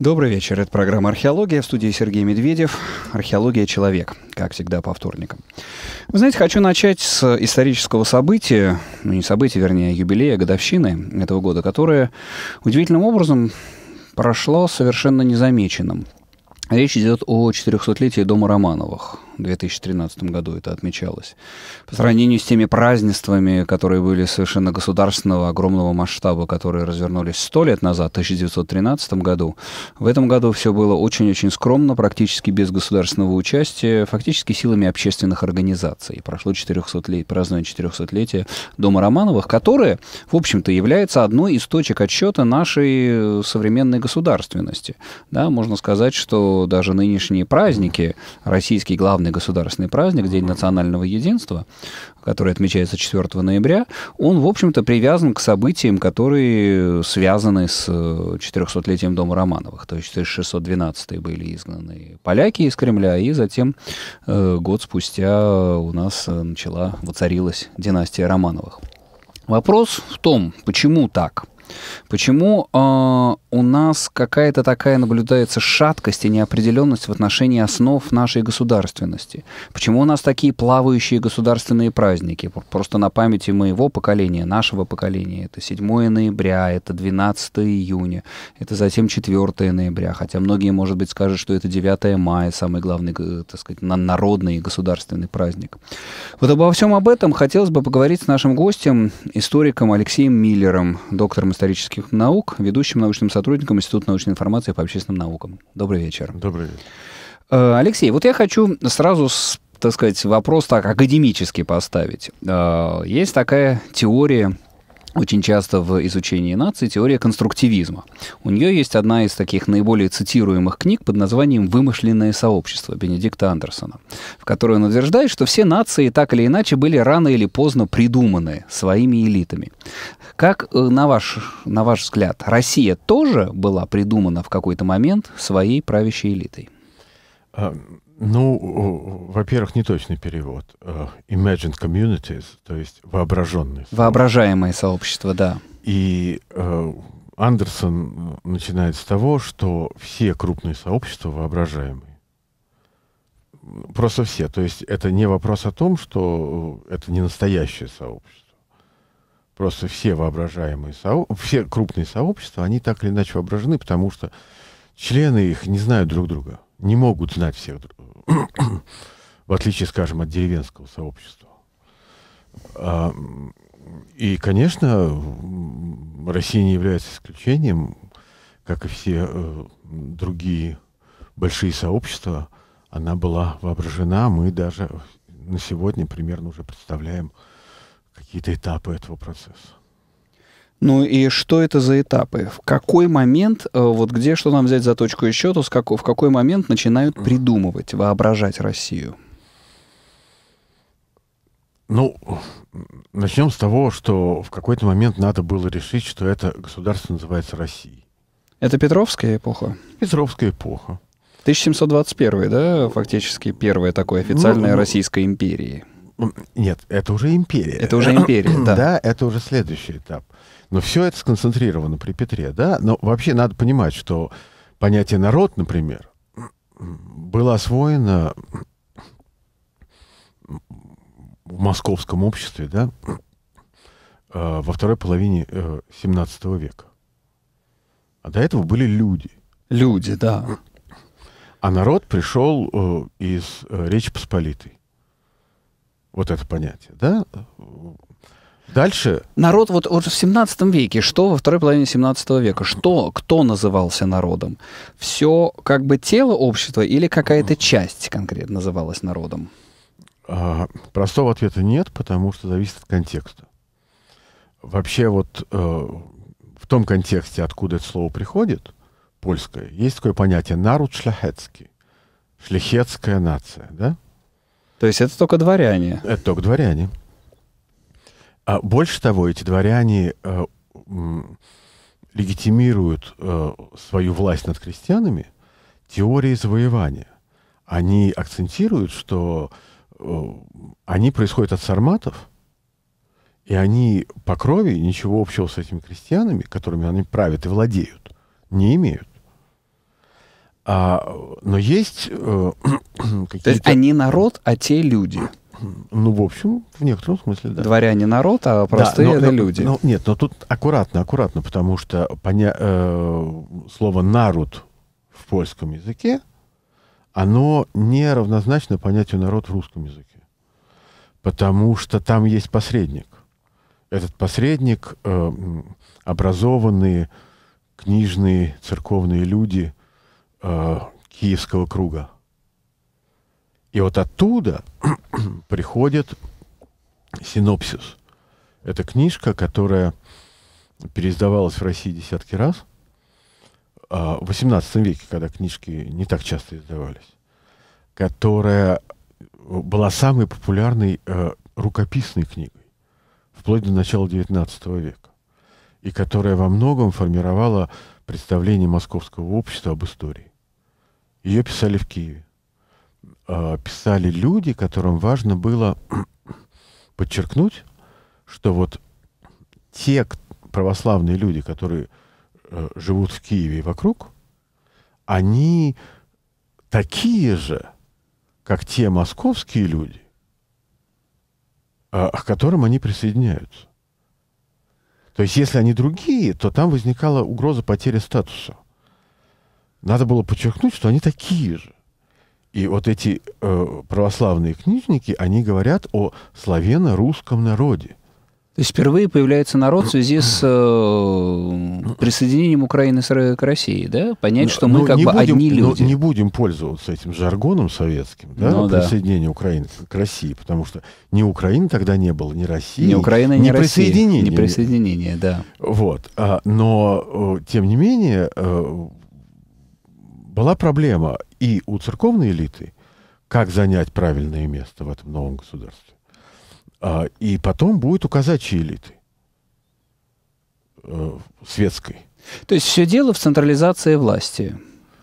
Добрый вечер. Это программа «Археология». В студии Сергей Медведев. «Археология. Человек», как всегда, по вторникам. Вы знаете, хочу начать с исторического события, ну не события, вернее, а юбилея, годовщины этого года, которое удивительным образом прошло совершенно незамеченным. Речь идет о 400-летии Дома Романовых в 2013 году это отмечалось. По сравнению с теми празднествами, которые были совершенно государственного огромного масштаба, которые развернулись сто лет назад, в 1913 году, в этом году все было очень-очень скромно, практически без государственного участия, фактически силами общественных организаций. Прошло 400 лет, празднование 400-летия Дома Романовых, которое, в общем-то, является одной из точек отсчета нашей э, современной государственности. Да, можно сказать, что даже нынешние праздники, российские главные единый государственный праздник, День национального единства, который отмечается 4 ноября, он, в общем-то, привязан к событиям, которые связаны с 400-летием э, Дома Романовых. То есть в 1612 были изгнаны поляки из Кремля, и затем э, год спустя у нас э, начала, воцарилась династия Романовых. Вопрос в том, почему так – Почему э, у нас какая-то такая наблюдается шаткость и неопределенность в отношении основ нашей государственности? Почему у нас такие плавающие государственные праздники? Просто на памяти моего поколения, нашего поколения. Это 7 ноября, это 12 июня, это затем 4 ноября. Хотя многие, может быть, скажут, что это 9 мая, самый главный, так сказать, народный государственный праздник. Вот обо всем об этом хотелось бы поговорить с нашим гостем, историком Алексеем Миллером, доктором исторических наук, ведущим научным сотрудником Института научной информации по общественным наукам. Добрый вечер. Добрый вечер. Э, Алексей, вот я хочу сразу так сказать, вопрос так академически поставить. Э, есть такая теория очень часто в изучении нации теория конструктивизма. У нее есть одна из таких наиболее цитируемых книг под названием «Вымышленное сообщество» Бенедикта Андерсона, в которой он утверждает, что все нации так или иначе были рано или поздно придуманы своими элитами. Как, э, на ваш, на ваш взгляд, Россия тоже была придумана в какой-то момент своей правящей элитой? Эм, ну, во-первых, не точный перевод. Э, Imagine communities, то есть воображенные. Воображаемое сообщество, да. И э, Андерсон начинает с того, что все крупные сообщества воображаемые. Просто все. То есть это не вопрос о том, что э, это не настоящее сообщество. Просто все воображаемые сообщества, все крупные сообщества, они так или иначе воображены, потому что члены их не знают друг друга, не могут знать всех друг в отличие, скажем, от деревенского сообщества. А, и, конечно, Россия не является исключением, как и все э, другие большие сообщества, она была воображена. Мы даже на сегодня примерно уже представляем какие-то этапы этого процесса. Ну и что это за этапы? В какой момент, э, вот где что нам взять за точку и счету, с какой, в какой момент начинают придумывать, воображать Россию? Ну, начнем с того, что в какой-то момент надо было решить, что это государство называется Россией. Это Петровская эпоха? Петровская эпоха. 1721, да, фактически первое такое ну, официальное ну, ну, Российской империи. Нет, это уже империя. Это уже империя, да. Да, это уже следующий этап. Но все это сконцентрировано при Петре, да. Но вообще надо понимать, что понятие «народ», например, было освоено в московском обществе, да, э, во второй половине 17 э, века. А до этого были люди. Люди, да. А народ пришел э, из Речи Посполитой вот это понятие, да? Дальше. Народ вот, вот в 17 веке, что во второй половине 17 века, что, кто назывался народом? Все как бы тело общества или какая-то часть конкретно называлась народом? А, простого ответа нет, потому что зависит от контекста. Вообще вот э, в том контексте, откуда это слово приходит, польское, есть такое понятие «народ шляхетский», «шляхетская нация», да? То есть это только дворяне. Это только дворяне. А больше того, эти дворяне э, э, легитимируют э, свою власть над крестьянами теорией завоевания. Они акцентируют, что э, они происходят от сарматов, и они по крови ничего общего с этими крестьянами, которыми они правят и владеют, не имеют. А, но есть э, то есть они народ, а те люди. Ну, в общем, в некотором смысле, да. Дворяне народ, а простые да, но, это но, люди. Но, нет, но тут аккуратно, аккуратно, потому что поня... э, слово «народ» в польском языке, оно не равнозначно понятию «народ» в русском языке. Потому что там есть посредник. Этот посредник э, образованные книжные церковные люди – Э, Киевского круга. И вот оттуда приходит синопсис. Это книжка, которая переиздавалась в России десятки раз. Э, в XVIII веке, когда книжки не так часто издавались, которая была самой популярной э, рукописной книгой вплоть до начала XIX века, и которая во многом формировала представление московского общества об истории. Ее писали в Киеве. А, писали люди, которым важно было подчеркнуть, что вот те православные люди, которые э, живут в Киеве и вокруг, они такие же, как те московские люди, а, к которым они присоединяются. То есть, если они другие, то там возникала угроза потери статуса – надо было подчеркнуть, что они такие же. И вот эти э, православные книжники, они говорят о славяно-русском народе. То есть впервые появляется народ в связи с э, присоединением Украины к России, да? Понять, но, ну, что мы ну, как бы будем, одни ну, люди. не будем пользоваться этим жаргоном советским, да, ну, присоединение да. Украины к России, потому что ни Украины тогда не было, ни России. Ни Украины, ни, ни России. Присоединение. Ни присоединение, да. Вот. А, но, э, тем не менее, э, была проблема и у церковной элиты, как занять правильное место в этом новом государстве. А, и потом будет у казачьей элиты э, светской. То есть все дело в централизации власти.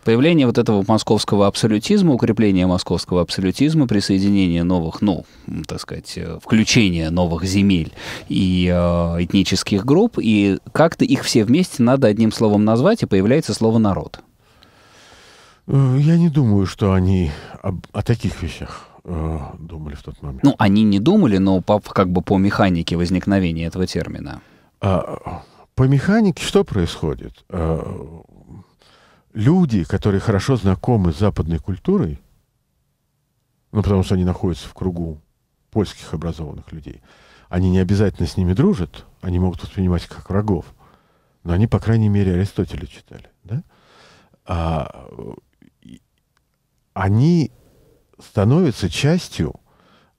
Появление вот этого московского абсолютизма, укрепление московского абсолютизма, присоединение новых, ну, так сказать, э, включение новых земель и э, этнических групп, и как-то их все вместе надо одним словом назвать, и появляется слово «народ». Э, я не думаю, что они об, о таких вещах э, думали в тот момент. Ну, они не думали, но по, как бы по механике возникновения этого термина. А, по механике что происходит? А, люди, которые хорошо знакомы с западной культурой, ну, потому что они находятся в кругу польских образованных людей, они не обязательно с ними дружат, они могут воспринимать их как врагов, но они, по крайней мере, Аристотеля читали, да? А они становятся частью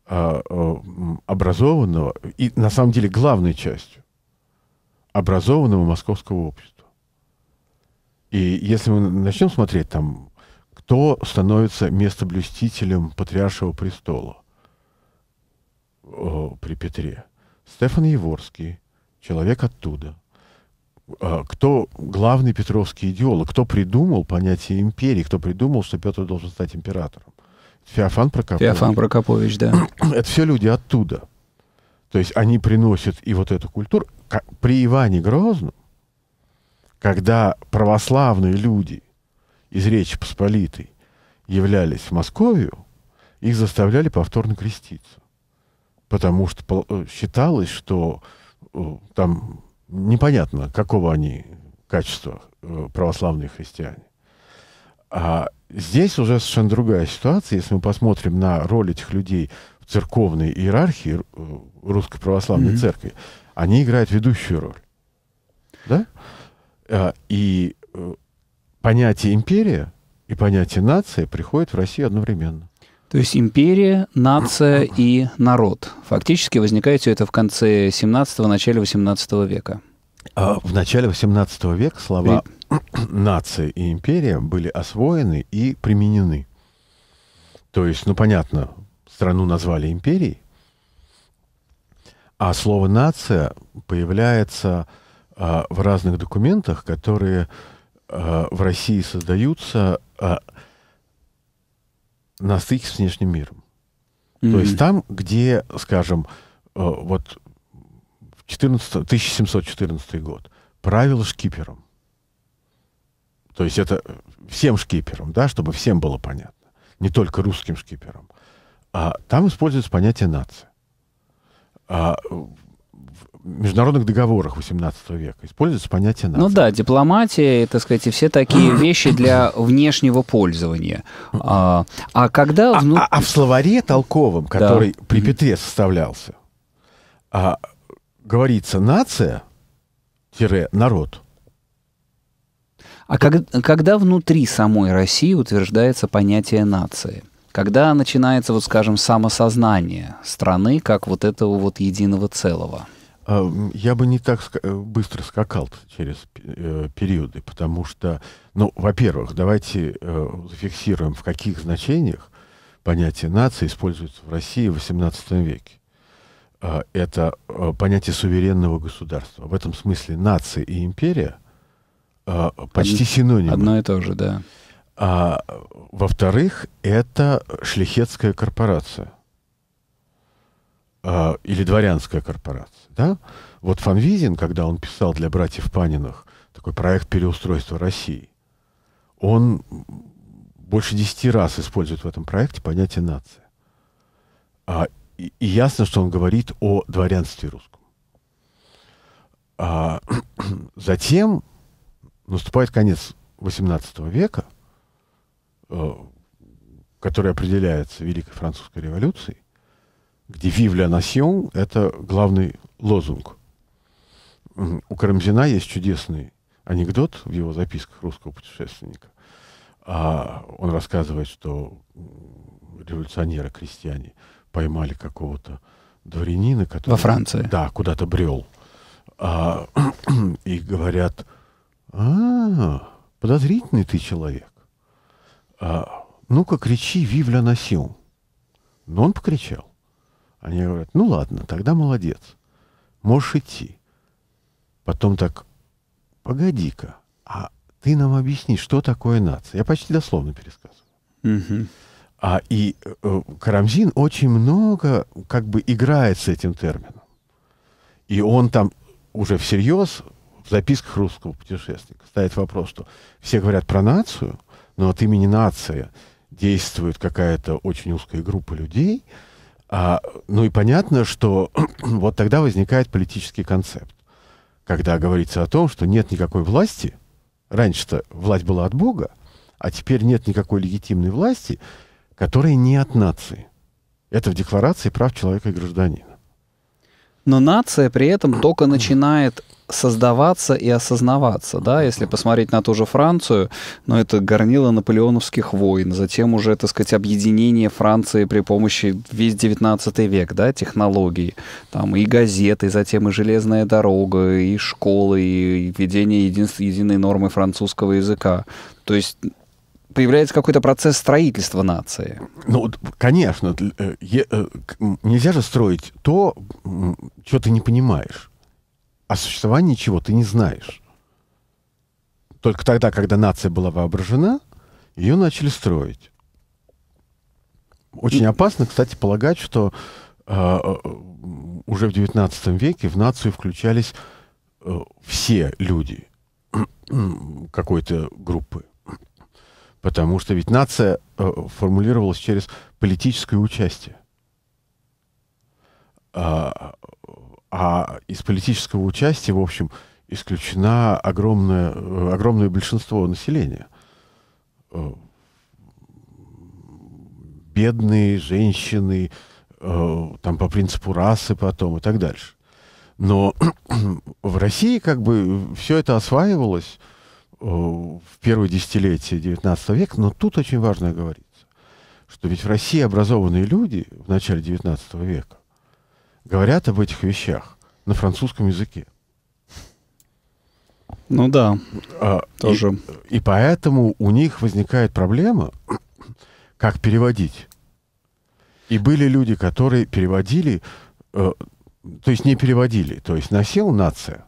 а, а, образованного, и на самом деле главной частью образованного московского общества. И если мы начнем смотреть там, кто становится местоблюстителем патриаршего престола э, при Петре, Стефан Еворский, человек оттуда – а, кто главный петровский идеолог, кто придумал понятие империи, кто придумал, что Петр должен стать императором. Феофан Прокопович. Феофан Прокопович, да. Это все люди оттуда. То есть они приносят и вот эту культуру. При Иване Грозном, когда православные люди из Речи Посполитой являлись в Московию, их заставляли повторно креститься. Потому что э, считалось, что э, там непонятно, какого они качества э, православные христиане. А здесь уже совершенно другая ситуация. Если мы посмотрим на роль этих людей в церковной иерархии э, русской православной mm-hmm. церкви, они играют ведущую роль. Да? А, и э, понятие империя и понятие нация приходят в Россию одновременно. То есть империя, нация и народ. Фактически возникает все это в конце 17-го, начале 18 века. А, в начале 18 века слова При... нация и империя были освоены и применены. То есть, ну понятно, страну назвали империей, а слово нация появляется э, в разных документах, которые э, в России создаются э, на стыке с внешним миром. Mm-hmm. То есть там, где, скажем, э, вот 14, 1714 год правила шкипером. То есть это э, всем шкипером, да, чтобы всем было понятно. Не только русским шкипером, А там используется понятие нации. А э, международных договорах XVIII века используется понятие ну нации. Ну да, дипломатия, так сказать, и все такие вещи для внешнего пользования. А, а когда... А, а, а в словаре толковом, который да. при Петре составлялся, а, говорится нация-народ. А как, когда внутри самой России утверждается понятие нации? Когда начинается, вот скажем, самосознание страны как вот этого вот единого целого? Я бы не так быстро скакал через э, периоды, потому что, ну, во-первых, давайте э, зафиксируем, в каких значениях понятие нации используется в России в XVIII веке. А, это э, понятие суверенного государства. В этом смысле нация и империя а, почти синонимы. Одно и то же, да. А, во-вторых, это шлихетская корпорация. А, или дворянская корпорация. Да? Вот Фан Визин, когда он писал для братьев Паниных такой проект переустройства России, он больше десяти раз использует в этом проекте понятие нация. А, и, и ясно, что он говорит о дворянстве русском. А, затем наступает конец XVIII века, э, который определяется Великой Французской революцией, где «Vive la это главный лозунг. У Карамзина есть чудесный анекдот в его записках русского путешественника. А он рассказывает, что революционеры, крестьяне поймали какого-то дворянина, который... Во Франции. Да, куда-то брел. А, и говорят, а, подозрительный ты человек. А, ну-ка кричи «Вив носил». Но он покричал. Они говорят, ну ладно, тогда молодец. Можешь идти. Потом так, погоди-ка, а ты нам объясни, что такое нация? Я почти дословно пересказываю. Угу. А и э, Карамзин очень много как бы играет с этим термином. И он там уже всерьез в записках русского путешественника ставит вопрос, что все говорят про нацию, но от имени нации действует какая-то очень узкая группа людей – а, ну и понятно, что вот тогда возникает политический концепт, когда говорится о том, что нет никакой власти, раньше-то власть была от Бога, а теперь нет никакой легитимной власти, которая не от нации. Это в Декларации прав человека и гражданина. Но нация при этом только начинает создаваться и осознаваться, да, если посмотреть на ту же Францию, но ну, это горнило наполеоновских войн, затем уже, так сказать, объединение Франции при помощи весь 19 век, да, технологий, там и газеты, затем и железная дорога, и школы, и введение един... единой нормы французского языка. То есть появляется какой-то процесс строительства нации. Ну, конечно. Э, э, нельзя же строить то, что ты не понимаешь. О существовании чего ты не знаешь. Только тогда, когда нация была воображена, ее начали строить. Очень опасно, кстати, полагать, что э, э уже в XIX веке в нацию включались э, все люди какой-то группы. Потому что ведь нация э, формулировалась через политическое участие. А, а из политического участия, в общем, исключено огромное, э, огромное большинство населения. Э, бедные женщины, э, там по принципу расы потом и так дальше. Но в России как бы все это осваивалось Э, в первое десятилетие XIX века, но тут очень важно говорится, что ведь в России образованные люди в начале XIX века говорят об этих вещах на французском языке. Ну да, а, тоже. И, и поэтому у них возникает проблема, как переводить. И были люди, которые переводили, э, то есть не переводили, то есть носил нация,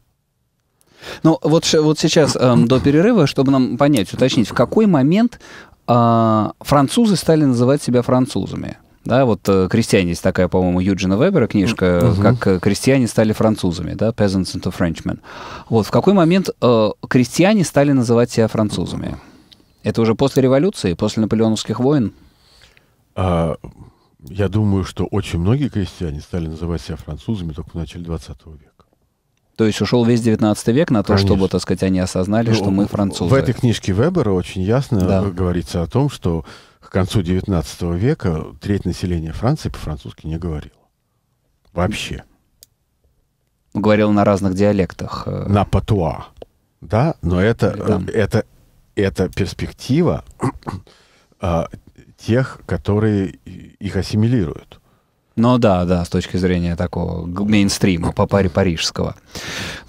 ну, вот, вот сейчас э, до перерыва, чтобы нам понять, уточнить, в какой момент э, французы стали называть себя французами? Да, вот э, «Крестьяне» есть такая, по-моему, Юджина Вебера книжка, Uh -huh. как э, крестьяне стали французами, да, «Peasants into Frenchmen». Вот, в какой момент э, крестьяне стали называть себя французами? Это уже после революции, после наполеоновских войн? А, я думаю, что очень многие крестьяне стали называть себя французами только в начале 20 века. То есть ушел весь 19 век на то, Конечно. чтобы, так сказать, они осознали, ну, что мы французы. В этой книжке Вебера очень ясно да. говорится о том, что к концу 19 века треть населения Франции по-французски не говорила. Вообще. Говорил на разных диалектах. Э. На патуа. Да, но это, э, это, это перспектива э, тех, которые их ассимилируют. Ну да, да, с точки зрения такого мейнстрима, папари парижского.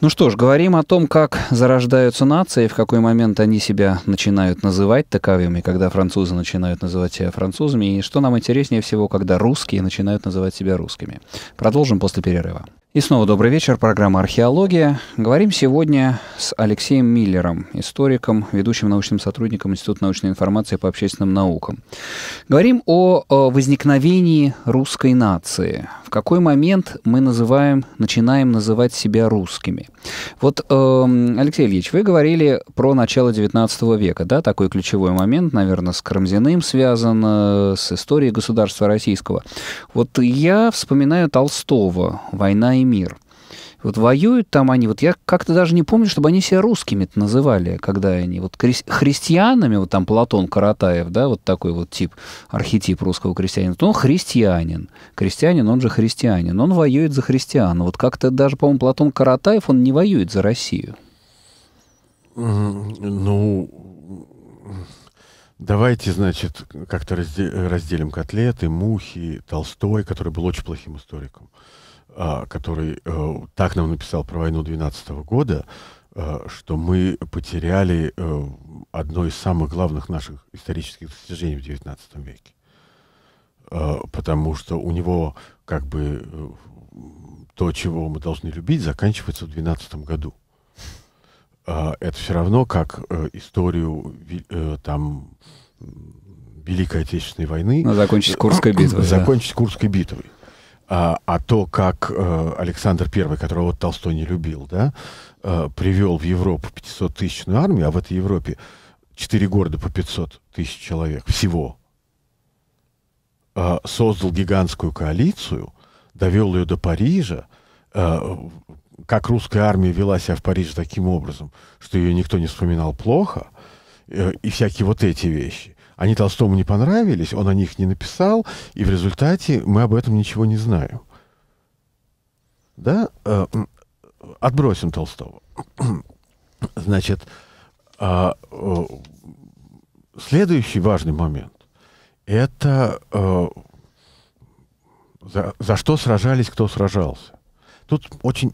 Ну что ж, говорим о том, как зарождаются нации, в какой момент они себя начинают называть таковыми, когда французы начинают называть себя французами, и что нам интереснее всего, когда русские начинают называть себя русскими. Продолжим после перерыва. И снова добрый вечер, программа «Археология». Говорим сегодня с Алексеем Миллером, историком, ведущим научным сотрудником Института научной информации по общественным наукам. Говорим о, о возникновении русской нации. В какой момент мы называем, начинаем называть себя русскими? Вот, эм, Алексей Ильич, вы говорили про начало XIX века, да, такой ключевой момент, наверное, с Карамзиным связан, э, с историей государства российского. Вот я вспоминаю Толстого «Война и мир». Вот воюют там они, вот я как-то даже не помню, чтобы они себя русскими называли, когда они вот хри- христианами, вот там Платон Каратаев, да, вот такой вот тип, архетип русского крестьянина, то он христианин. Крестьянин, он же христианин, он воюет за христиан. Вот как-то даже, по-моему, Платон Каратаев, он не воюет за Россию. Ну, Давайте, значит, как-то разделим котлеты, мухи, Толстой, который был очень плохим историком. А, который э, так нам написал про войну 12 года, э, что мы потеряли э, одно из самых главных наших исторических достижений в XIX веке. Потому что у него как бы то, чего мы должны любить, заканчивается в 12 году. А, это все равно как историю там Великой Отечественной войны. Но ну, закончить Курской битвой. Закончить да. Курской битвой а, а то, как э, Александр I, которого Толстой не любил, да, э, привел в Европу 500-тысячную армию, а в этой Европе 4 города по 500 тысяч человек всего, э, создал гигантскую коалицию, довел ее до Парижа, э, как русская армия вела себя в Париже таким образом, что ее никто не вспоминал плохо, э, и всякие вот эти вещи. Они Толстому не понравились, он о них не написал, и в результате мы об этом ничего не знаем. Да? Э, отбросим Толстого. Значит, а, следующий важный момент – это э, за, за что сражались, кто сражался. Тут очень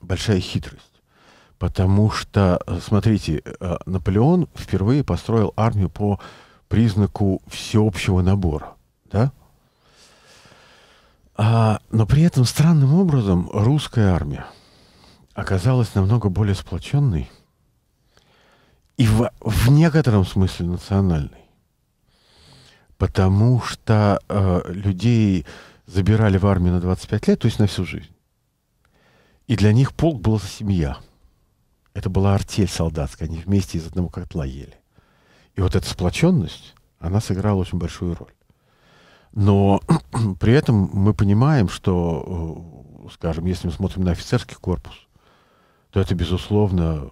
большая хитрость. Потому что, э, смотрите, Наполеон впервые построил армию по признаку всеобщего набора, да? А, но при этом странным образом русская армия оказалась намного более сплоченной и в, в некотором смысле национальной, потому что э, людей забирали в армию на 25 лет, то есть на всю жизнь. И для них полк была семья. Это была артель солдатская, они вместе из одного котла ели. И вот эта сплоченность, она сыграла очень большую роль. Но при этом мы понимаем, что, э, скажем, если мы смотрим на офицерский корпус, то это, безусловно,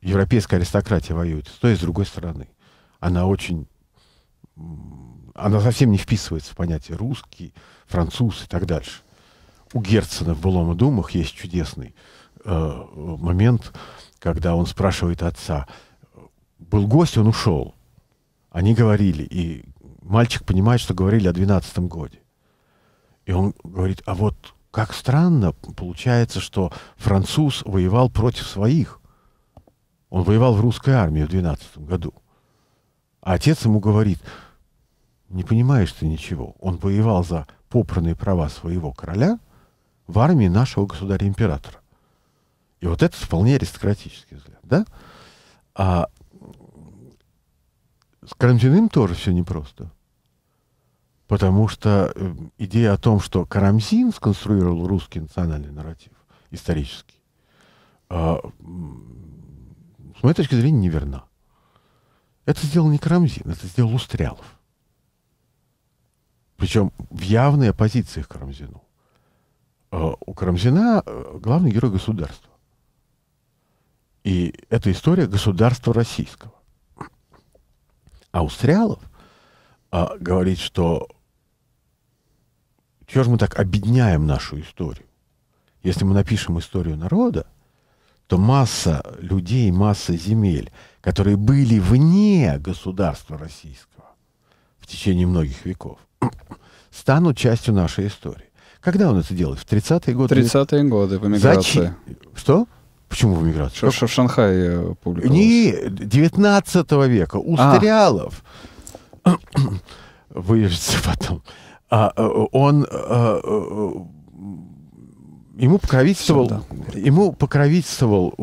европейская аристократия воюет с той и с другой стороны. Она очень... Она совсем не вписывается в понятие русский, француз и так дальше. У Герцена в «Былом и думах» есть чудесный э, момент, когда он спрашивает отца – был гость, он ушел. Они говорили, и мальчик понимает, что говорили о 12 годе. И он говорит, а вот как странно получается, что француз воевал против своих. Он воевал в русской армии в 12 году. А отец ему говорит, не понимаешь ты ничего. Он воевал за попранные права своего короля в армии нашего государя-императора. И вот это вполне аристократический взгляд, да? А с Карамзиным тоже все непросто. Потому что э, идея о том, что Карамзин сконструировал русский национальный нарратив, исторический, а, с моей точки зрения, неверна. Это сделал не Карамзин, это сделал Устрялов. Причем в явной оппозиции к Карамзину. А, у Карамзина э, главный герой государства. И это история государства российского аустриалов, а, говорит, что чего же мы так обедняем нашу историю? Если мы напишем историю народа, то масса людей, масса земель, которые были вне государства российского в течение многих веков, станут частью нашей истории. Когда он это делает? В 30-е годы? 30-е годы в эмиграции. Зачем? Что? Почему в эмиграцию? Ш- в Шанхае публиковалось. Не, 19 века. У а. Стрялов. Выявится потом. А, э, он... А, ему покровительствовал... Все, да. Ему покровительствовал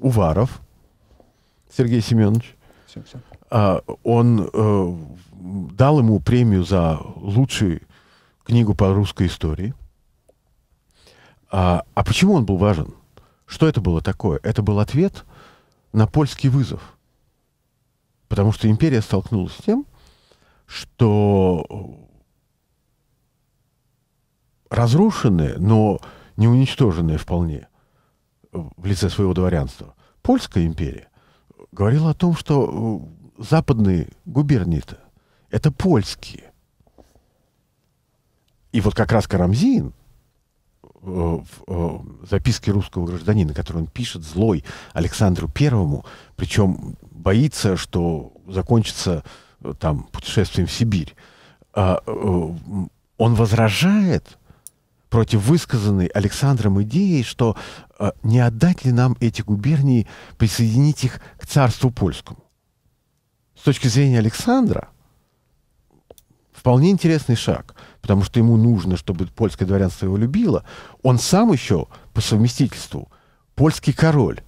Уваров Сергей Семенович. Все, все. А, он э, дал ему премию за лучшую книгу по русской истории. А, а почему он был важен? Что это было такое? Это был ответ на польский вызов. Потому что империя столкнулась с тем, что разрушенные, но не уничтоженные вполне в лице своего дворянства, Польская империя говорила о том, что э, западные губернии-то это польские. И вот как раз Карамзин – Э, э, в записке русского гражданина, который он пишет злой Александру Первому, причем боится, что закончится э, там путешествием в Сибирь. А, он возражает против высказанной Александром идеи, что не отдать ли нам эти губернии, присоединить их к царству польскому. С точки зрения Александра, вполне интересный шаг – потому что ему нужно, чтобы польское дворянство его любило, он сам еще по совместительству польский король.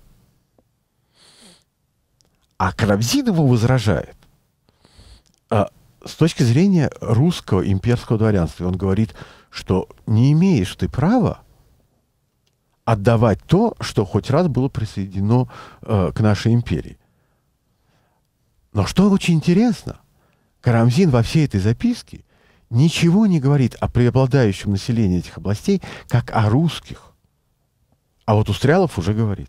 А Карамзин ему возражает. А, с точки зрения русского имперского дворянства, он говорит, что не имеешь ты права отдавать то, что хоть раз было присоединено э, к нашей империи. Но что очень интересно, Карамзин во всей этой записке – ничего не говорит о преобладающем населении этих областей, как о русских. А вот Устрялов уже говорит.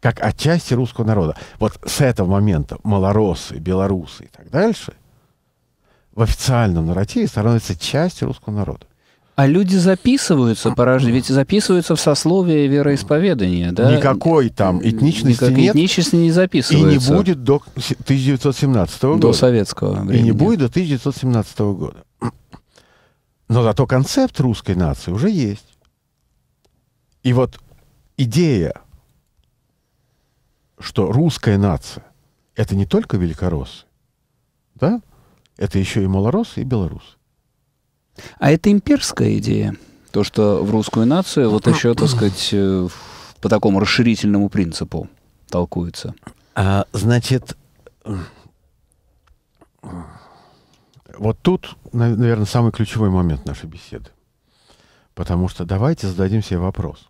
Как о части русского народа. Вот с этого момента малоросы, белорусы и так дальше в официальном нарративе становятся частью русского народа. А люди записываются, по порожде, ведь записываются в сословие вероисповедания, да? Никакой там этничности Никакой нет. Этничности не записывается. И не будет до 1917 года. До советского времени. И не будет до 1917 года. Но зато концепт русской нации уже есть. И вот идея, что русская нация — это не только великороссы, да? Это еще и малоросы, и белорусы. А это имперская идея. То, что в русскую нацию вот ну, еще, так сказать, э, по такому расширительному принципу толкуется. А, значит, вот тут, наверное, самый ключевой момент нашей беседы. Потому что давайте зададим себе вопрос.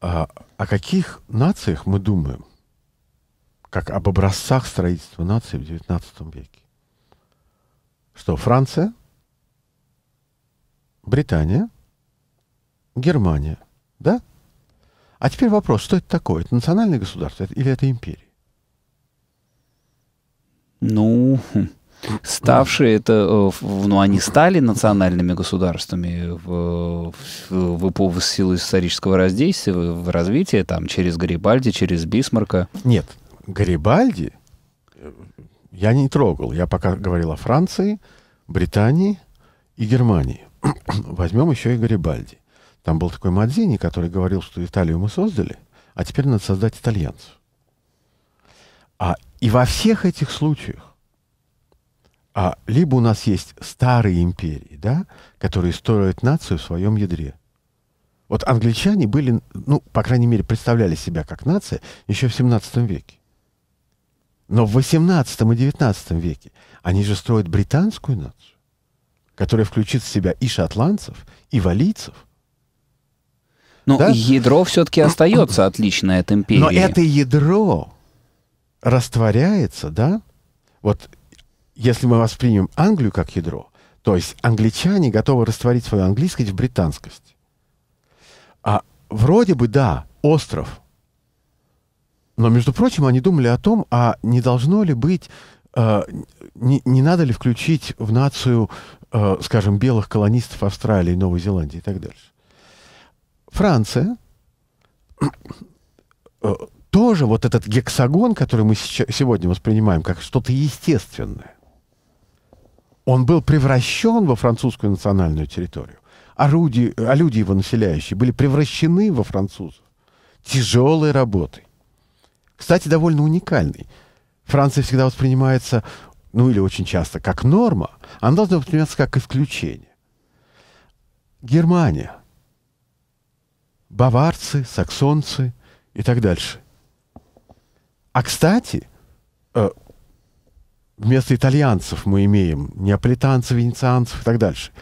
А, о каких нациях мы думаем? Как об образцах строительства нации в XIX веке? Что, Франция? Британия, Германия, да? А теперь вопрос, что это такое? Это национальное государство или это империя? Ну, ставшие это, э, ну, они стали национальными государствами в, в, в, силу исторического раздействия, в развитии, там, через Гарибальди, через Бисмарка. Нет, Гарибальди э, я не трогал. Я пока говорил о Франции, Британии и Германии. возьмем еще и Гарибальди. Там был такой Мадзини, который говорил, что Италию мы создали, а теперь надо создать итальянцев. А, и во всех этих случаях а, либо у нас есть старые империи, да, которые строят нацию в своем ядре. Вот англичане были, ну, по крайней мере, представляли себя как нация еще в 17 веке. Но в 18 и 19 веке они же строят британскую нацию которая включит в себя и шотландцев, и валийцев. но ну, да? ядро все-таки ну, остается отличное от империи. Но это ядро растворяется, да? Вот если мы воспримем Англию как ядро, то есть англичане готовы растворить свою английскость в британскость. А вроде бы, да, остров. Но, между прочим, они думали о том, а не должно ли быть, э, не, не надо ли включить в нацию Э, скажем, белых колонистов Австралии, Новой Зеландии и так дальше. Франция э, тоже вот этот гексагон, который мы сегодня воспринимаем как что-то естественное, он был превращен во французскую национальную территорию. Орудие, а люди его населяющие были превращены во французов тяжелой работой. Кстати, довольно уникальный. Франция всегда воспринимается ну или очень часто, как норма, она должна восприниматься как исключение. Германия, баварцы, саксонцы и так дальше. А кстати, э, вместо итальянцев мы имеем неаполитанцев, венецианцев и так дальше.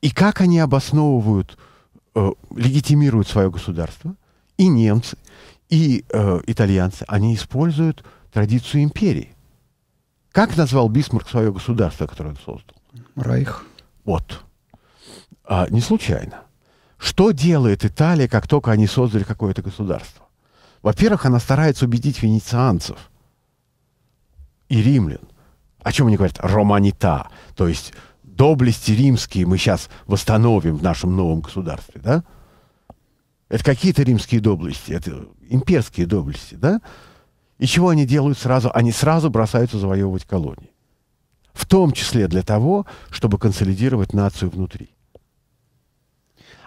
И как они обосновывают, э, легитимируют свое государство, и немцы, и э, итальянцы, они используют традицию империи. Как назвал Бисмарк свое государство, которое он создал? Райх. Вот. А, не случайно. Что делает Италия, как только они создали какое-то государство? Во-первых, она старается убедить венецианцев и римлян. О чем они говорят? Романита. То есть доблести римские мы сейчас восстановим в нашем новом государстве. Да? Это какие-то римские доблести, это имперские доблести. Да? И чего они делают сразу? Они сразу бросаются завоевывать колонии. В том числе для того, чтобы консолидировать нацию внутри.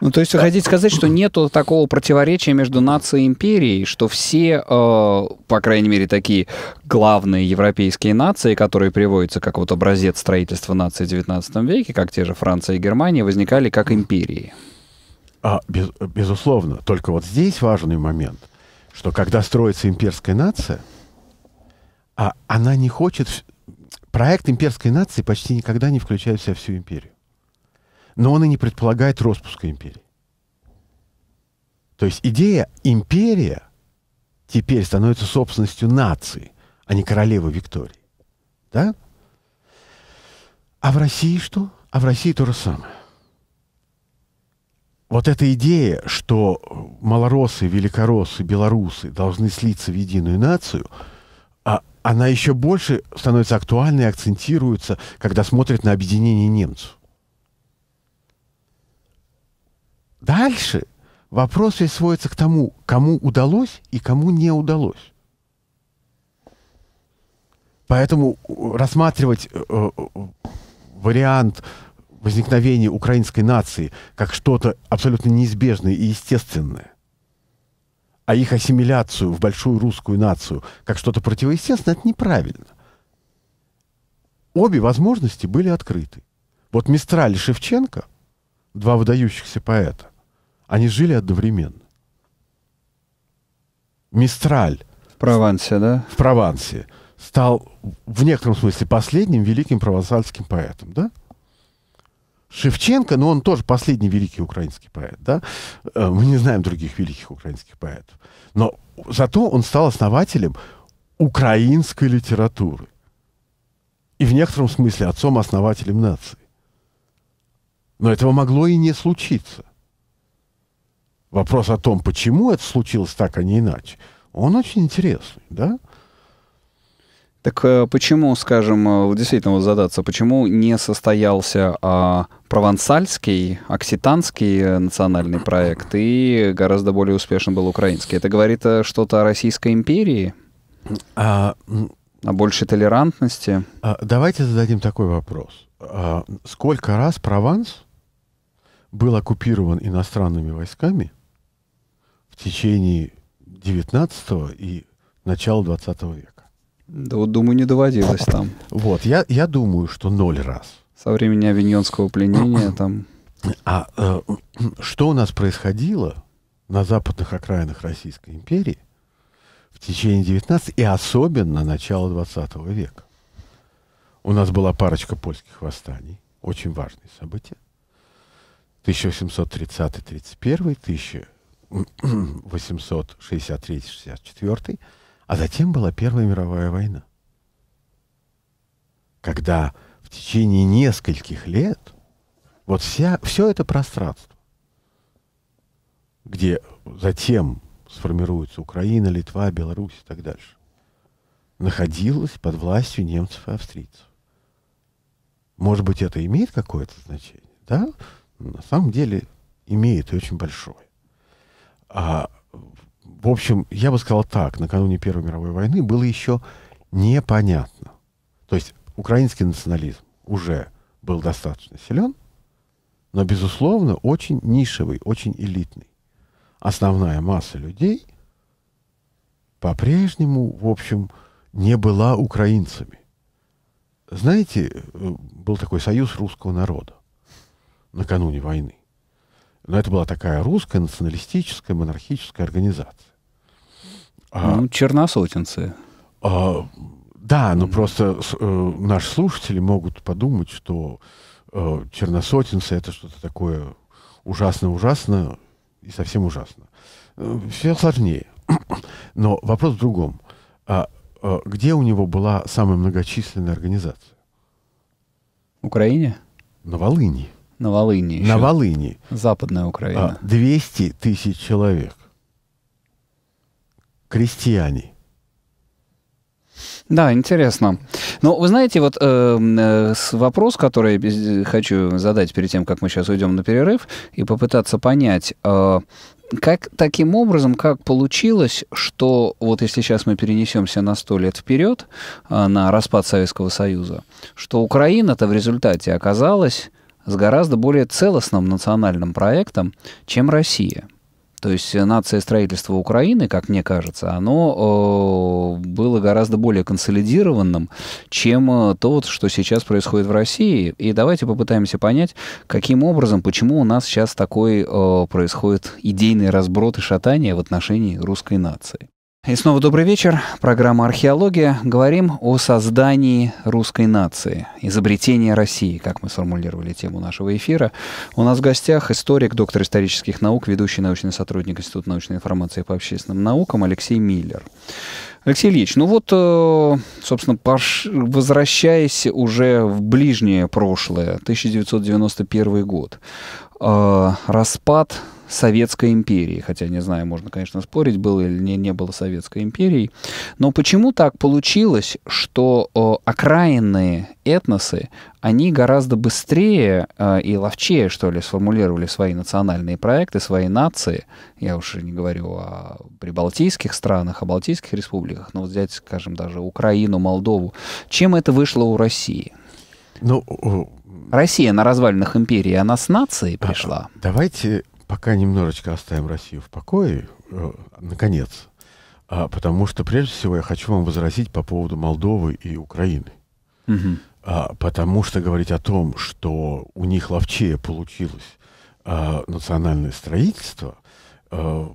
Ну, то есть вы хотите сказать, что нету такого противоречия между нацией и империей, что все, э, по крайней мере, такие главные европейские нации, которые приводятся как вот образец строительства нации в XIX веке, как те же Франция и Германия, возникали как империи? А, без, безусловно. Только вот здесь важный момент – что когда строится имперская нация, а она не хочет... Проект имперской нации почти никогда не включает в себя всю империю. Но он и не предполагает распуска империи. То есть идея империя теперь становится собственностью нации, а не королевы Виктории. Да? А в России что? А в России то же самое. Вот эта идея, что малоросы, великоросы, белорусы должны слиться в единую нацию, а она еще больше становится актуальной и акцентируется, когда смотрят на объединение немцев. Дальше вопрос весь сводится к тому, кому удалось и кому не удалось. Поэтому э, рассматривать э, э, э вариант возникновение украинской нации как что-то абсолютно неизбежное и естественное, а их ассимиляцию в большую русскую нацию как что-то противоестественное, это неправильно. Обе возможности были открыты. Вот Мистраль и Шевченко, два выдающихся поэта, они жили одновременно. Мистраль. В Провансе, да? В Провансе. Стал в некотором смысле последним великим провансальским поэтом, да? Шевченко, но он тоже последний великий украинский поэт, да? Э, мы не знаем других великих украинских поэтов. Но зато он стал основателем украинской литературы. И в некотором смысле отцом-основателем нации. Но этого могло и не случиться. Вопрос о том, почему это случилось так, а не иначе, он очень интересный, да? Так э, почему, скажем, э, действительно вот задаться, почему не состоялся а, провансальский, окситанский э, национальный проект и гораздо более успешен был украинский? Это говорит что-то о Российской империи? А, о большей толерантности? А, давайте зададим такой вопрос. А, сколько раз Прованс был оккупирован иностранными войсками в течение 19 и начала 20 века? Да вот, думаю, не доводилось там. Вот, я, я думаю, что ноль раз. Со времени авиньонского пленения там... А э, что у нас происходило на западных окраинах Российской империи в течение 19 и особенно начала 20 века? У нас была парочка польских восстаний, очень важные события. 1830-31, 1863-64, а затем была Первая мировая война. Когда в течение нескольких лет вот вся, все это пространство, где затем сформируется Украина, Литва, Беларусь и так дальше, находилось под властью немцев и австрийцев. Может быть, это имеет какое-то значение? Да, на самом деле имеет и очень большое. А в общем, я бы сказал так, накануне Первой мировой войны было еще непонятно. То есть украинский национализм уже был достаточно силен, но, безусловно, очень нишевый, очень элитный. Основная масса людей по-прежнему, в общем, не была украинцами. Знаете, э, был такой союз русского народа накануне войны. Но это была такая русская националистическая монархическая организация. А ну, черносотенцы. А, да, но mm-hmm. просто э, наши слушатели могут подумать, что э, черносотенцы это что-то такое ужасно-ужасно и совсем ужасно. Э, все сложнее. Но вопрос в другом. А, а, где у него была самая многочисленная организация? В Украине? На Волыни. На Волыни. На еще. Волыни. Западная Украина. 200 а, тысяч человек. Крестьяне. Да, интересно. Но ну, вы знаете, вот э, э вопрос, который хочу задать перед тем, как мы сейчас уйдем на перерыв, и попытаться понять, э, как таким образом, как получилось, что вот если сейчас мы перенесемся на сто лет вперед, э, на распад Советского Союза, что Украина-то в результате оказалась с гораздо более целостным национальным проектом, чем Россия. То есть нация строительства Украины, как мне кажется, оно э, было гораздо более консолидированным, чем э, то, вот, что сейчас происходит в России. И давайте попытаемся понять, каким образом, почему у нас сейчас такой э, происходит идейный разброд и шатание в отношении русской нации. И снова добрый вечер. Программа «Археология». Говорим о создании русской нации, изобретении России, как мы сформулировали тему нашего эфира. У нас в гостях историк, доктор исторических наук, ведущий научный сотрудник Института научной информации по общественным наукам Алексей Миллер. Алексей Ильич, ну вот, э, собственно, пош... возвращаясь уже в ближнее прошлое, 1991 год, э, распад Советской империи. Хотя, не знаю, можно, конечно, спорить, было или не, не было Советской империи. Но почему так получилось, что о, э, окраинные этносы, они гораздо быстрее э, и ловчее, что ли, сформулировали свои национальные проекты, свои нации. Я уже не говорю о прибалтийских странах, о балтийских республиках, но взять, скажем, даже Украину, Молдову. Чем это вышло у России? Ну, Россия на развалинах империи, она с нацией а, пришла. Давайте пока немножечко оставим Россию в покое, э, наконец, а, потому что прежде всего я хочу вам возразить по поводу Молдовы и Украины. Угу. А, потому что говорить о том, что у них ловчее получилось а, национальное строительство, а,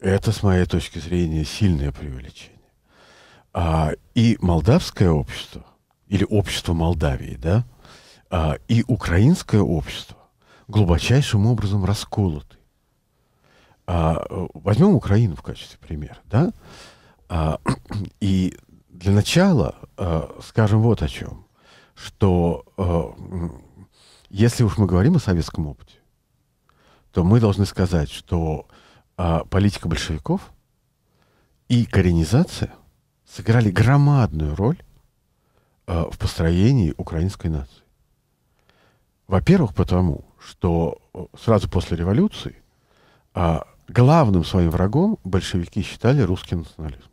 это, с моей точки зрения, сильное преувеличение. А, и молдавское общество, или общество Молдавии, да, а, и украинское общество, глубочайшим образом расколоты. А, возьмем Украину в качестве примера, да? А, и для начала а, скажем вот о чем, что а, если уж мы говорим о советском опыте, то мы должны сказать, что а, политика большевиков и коренизация сыграли громадную роль а, в построении украинской нации. Во-первых, потому, что э, сразу после революции а, главным своим врагом большевики считали русский национализм.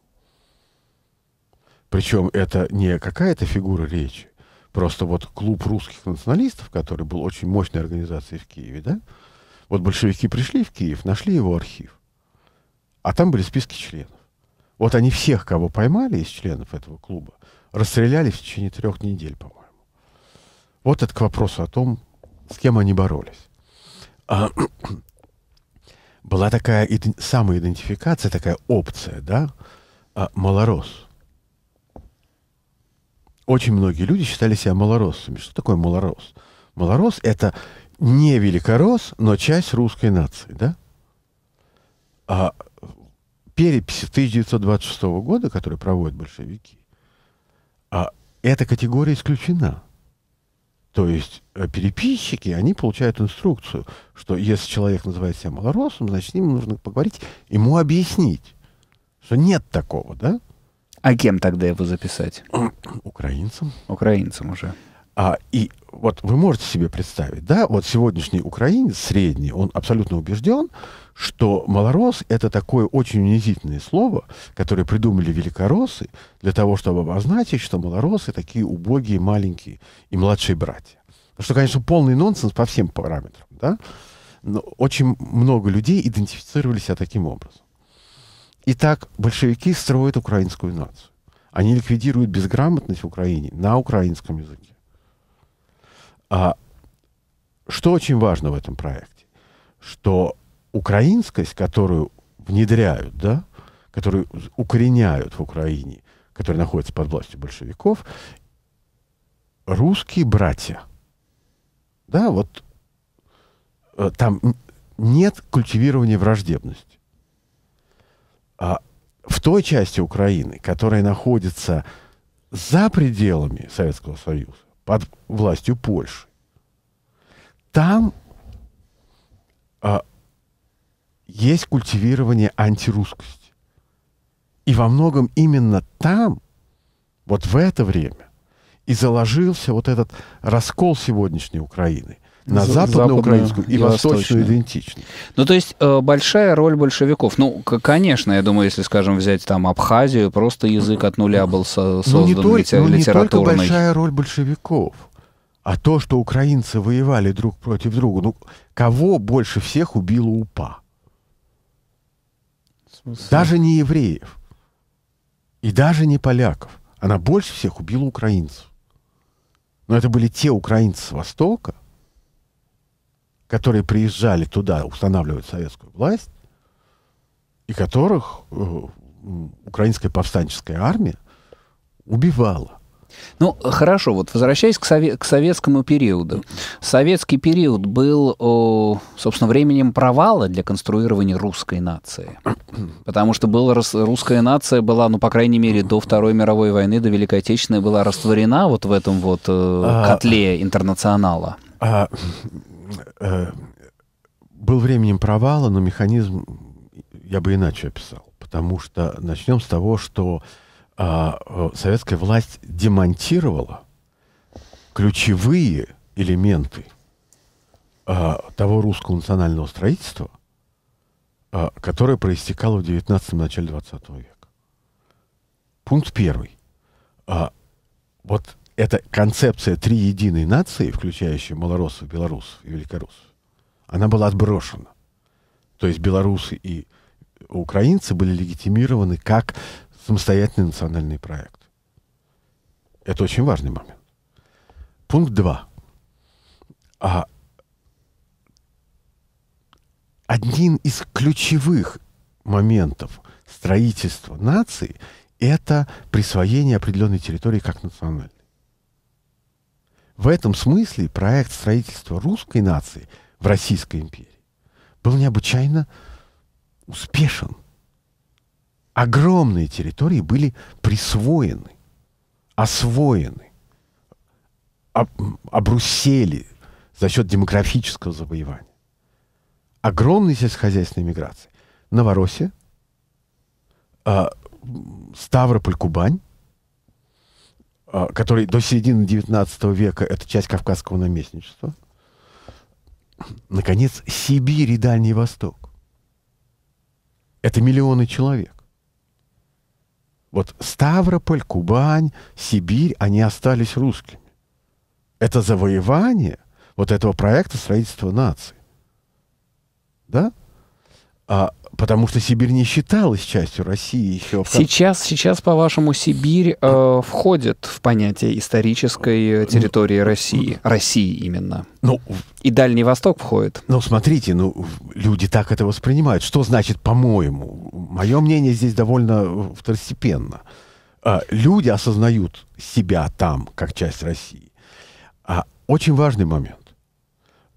Причем это не какая-то фигура речи, просто вот клуб русских националистов, который был очень мощной организацией в Киеве, да, вот большевики пришли в Киев, нашли его архив, а там были списки членов. Вот они всех, кого поймали из членов этого клуба, расстреляли в течение трех недель, по-моему. Вот это к вопросу о том, с кем они боролись. А, была такая самоидентификация, такая опция, да, а, малорос. Очень многие люди считали себя малороссами. Что такое малорос? Малорос – это не великорос, но часть русской нации, да? А переписи 1926 года, которые проводят большевики, а эта категория исключена – то есть э, переписчики, они получают инструкцию, что если человек называет себя малоросом, значит, ему нужно поговорить, ему объяснить, что нет такого, да? А кем тогда его записать? Украинцам. Украинцам уже. А, и вот вы можете себе представить, да, вот сегодняшний украинец средний, он абсолютно убежден, что «малорос» — это такое очень унизительное слово, которое придумали великороссы для того, чтобы обозначить, что малоросы такие убогие, маленькие и младшие братья. Что, конечно, полный нонсенс по всем параметрам. Да? Но очень много людей идентифицировали себя таким образом. Итак, большевики строят украинскую нацию. Они ликвидируют безграмотность в Украине на украинском языке. А, что очень важно в этом проекте? Что украинскость, которую внедряют, да, которую укореняют в Украине, которая находится под властью большевиков, русские братья. Да, вот э, там нет культивирования враждебности. А в той части Украины, которая находится за пределами Советского Союза, под властью Польши, там а, есть культивирование антирусскости. И во многом именно там, вот в это время, и заложился вот этот раскол сегодняшней Украины на западноукраинскую и восточную идентичность. Ну, то есть э, большая роль большевиков. Ну, конечно, я думаю, если, скажем, взять там Абхазию, просто язык от нуля был со создан ну, не только, ну, не только большая роль большевиков, а то, что украинцы воевали друг против друга. Ну, кого больше всех убила УПА? Даже не евреев. И даже не поляков. Она больше всех убила украинцев. Но это были те украинцы с Востока, которые приезжали туда устанавливать советскую власть, и которых э, украинская повстанческая армия убивала. Ну, хорошо, вот возвращаясь к, сове- к советскому периоду. Советский период был, о, собственно, временем провала для конструирования русской нации. Потому что была, русская нация была, ну, по крайней мере, до Второй мировой войны, до Великой Отечественной, была растворена вот в этом вот э, а, котле интернационала. А, а, был временем провала, но механизм я бы иначе описал. Потому что начнем с того, что а, э, советская власть демонтировала ключевые элементы а, того русского национального строительства, а, которое проистекало в 19-м начале 20 века. Пункт первый. А, вот эта концепция три единой нации, включающая малоросов, белорусов и великорусов, она была отброшена. То есть белорусы и украинцы были легитимированы как самостоятельный национальный проект. Это очень важный момент. Пункт 2. А один из ключевых моментов строительства нации – это присвоение определенной территории как национальной. В этом смысле проект строительства русской нации в Российской империи был необычайно успешен огромные территории были присвоены, освоены, об, обрусели за счет демографического завоевания. Огромной сельскохозяйственной миграции. Новороссия, а, Ставрополь, Кубань, а, который до середины XIX века это часть кавказского наместничества. Наконец, Сибирь и Дальний Восток. Это миллионы человек. Вот Ставрополь, Кубань, Сибирь, они остались русскими. Это завоевание вот этого проекта строительства нации. Да? А Потому что Сибирь не считалась частью России еще. В... Сейчас, сейчас, по-вашему, Сибирь э, входит в понятие исторической э, ну, территории ну, России. Ну, России именно. Ну, И Дальний Восток входит. Ну, смотрите, ну, люди так это воспринимают. Что значит «по-моему»? Мое мнение здесь довольно э, второстепенно. Э, люди осознают себя там, как часть России. А очень важный момент,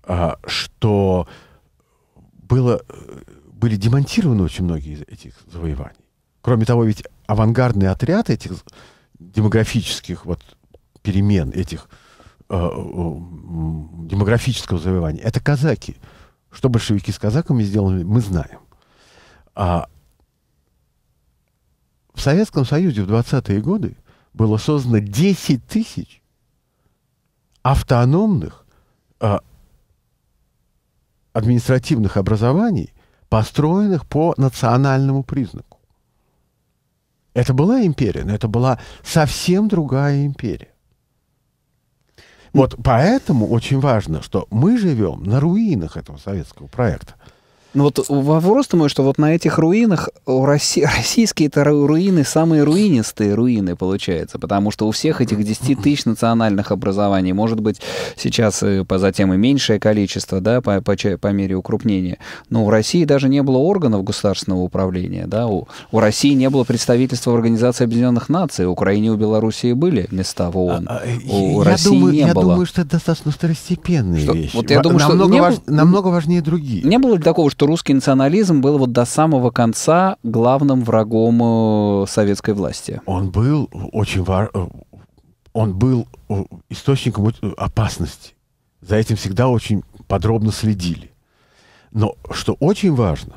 э, что было э, были демонтированы очень многие из этих завоеваний. Кроме того, ведь авангардный отряд этих демографических вот перемен, этих э, э, демографического завоевания, это казаки. Что большевики с казаками сделали, мы знаем. А в Советском Союзе в 20-е годы было создано 10 тысяч автономных э, административных образований, построенных по национальному признаку. Это была империя, но это была совсем другая империя. Вот поэтому очень важно, что мы живем на руинах этого советского проекта. Ну вот вопрос мой, что вот на этих руинах у э, Росси... российские это руины самые руинистые руины, получается, потому что у всех этих 10 тысяч национальных образований, может быть, сейчас э, по затем и меньшее количество, да, по, по, по мере укрупнения, но у России даже не было органов государственного управления, да, у, у России не было представительства в Организации Объединенных Наций, в Украине и у Белоруссии были места в ООН, а, а у я России думаю, не я было. Я думаю, что это достаточно второстепенные что, вещи. Вот я думаю, намного, что важ... намного важнее другие. Не было ли такого, что русский национализм был вот до самого конца главным врагом э, советской власти. Он был очень вар... Э, он был э, источником опасности. За этим всегда очень подробно следили. Но что очень важно,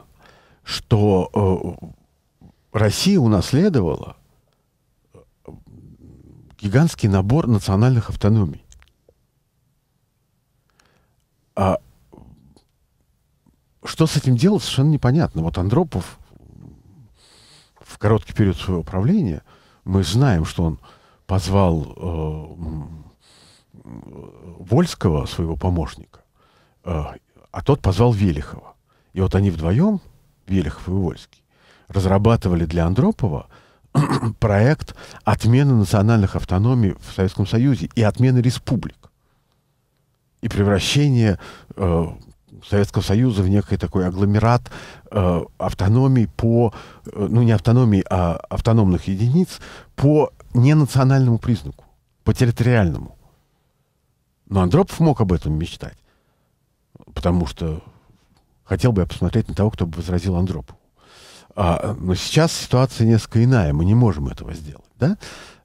что Россия унаследовала гигантский набор национальных автономий. А что с этим делать, совершенно непонятно. Вот Андропов в короткий период своего правления, мы знаем, что он позвал э, Вольского, своего помощника, э, а тот позвал Велихова. И вот они вдвоем, Велихов и Вольский, разрабатывали для Андропова проект отмены национальных автономий в Советском Союзе и отмены республик и превращение э, Советского Союза в некий такой агломерат э, автономий по, э, ну не автономии, а автономных единиц по ненациональному признаку, по территориальному. Но Андропов мог об этом мечтать, потому что хотел бы я посмотреть на того, кто бы возразил Андропову. А, но сейчас ситуация несколько иная, мы не можем этого сделать. Да?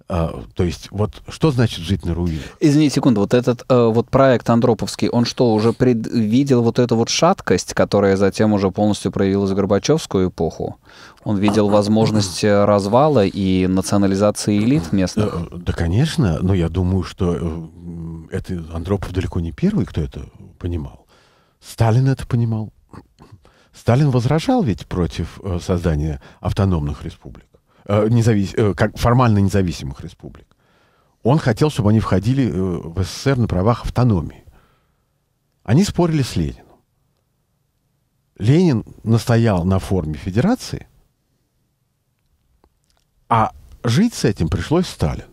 А, то есть вот что значит жить на руинах? Извините, секунду, вот этот э, вот проект Андроповский, он что, уже предвидел вот эту вот шаткость, которая затем уже полностью проявилась в Горбачевскую эпоху? Он видел возможность э, развала и национализации элит э, местных? Э, да, конечно, но я думаю, что это Андропов далеко не первый, кто это понимал. Сталин это понимал. Сталин возражал ведь против создания автономных республик. Э, независ... Э, как формально независимых республик. Он хотел, чтобы они входили э, в СССР на правах автономии. Они спорили с Лениным. Ленин настоял на форме федерации, а жить с этим пришлось Сталину.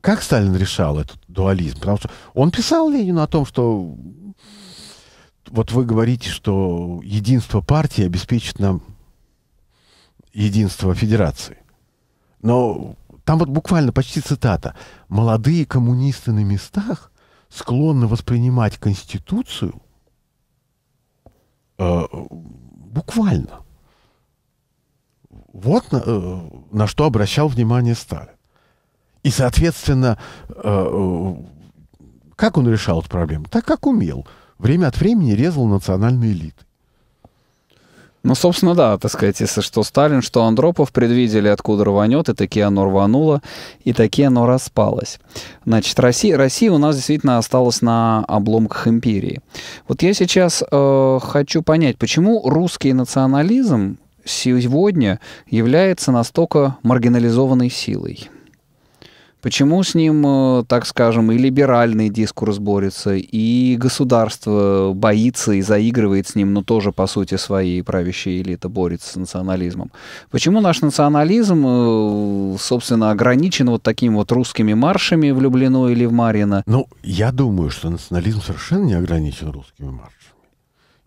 Как Сталин решал этот дуализм? Потому что он писал Ленину о том, что вот вы говорите, что единство партии обеспечит нам единства федерации. Но там вот буквально почти цитата. «Молодые коммунисты на местах склонны воспринимать Конституцию э, буквально». Вот на, э, на что обращал внимание Сталин. И, соответственно, э, как он решал эту проблему? Так, как умел. Время от времени резал национальные элиты. Ну, собственно, да, так сказать, если что Сталин, что Андропов предвидели, откуда рванет, и такие оно рвануло, и такие оно распалось. Значит, Россия, Россия у нас действительно осталась на обломках империи. Вот я сейчас э, хочу понять, почему русский национализм сегодня является настолько маргинализованной силой? Почему с ним, э, так скажем, и либеральный дискурс борется, и государство боится и заигрывает с ним, но тоже, по сути, свои правящие элиты борется с национализмом? Почему наш национализм, э, собственно, ограничен вот такими вот русскими маршами в Люблино или в Марьино? Ну, я думаю, что национализм совершенно не ограничен русскими маршами.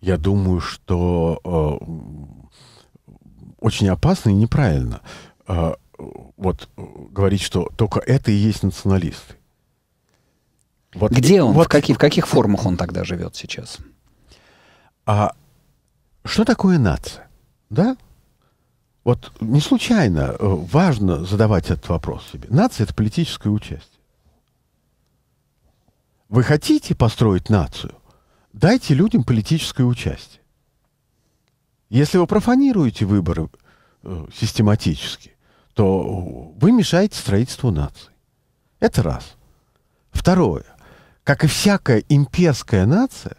Я думаю, что э, очень опасно и неправильно э, вот говорить, что только это и есть националисты. Вот, Где он? Вот, в, каких, в каких формах он тогда живет сейчас? А что такое нация? Да? Вот не случайно э, важно задавать этот вопрос себе. Нация — это политическое участие. Вы хотите построить нацию? Дайте людям политическое участие. Если вы профанируете выборы э, систематически, то вы мешаете строительству нации. Это раз. Второе. Как и всякая имперская нация,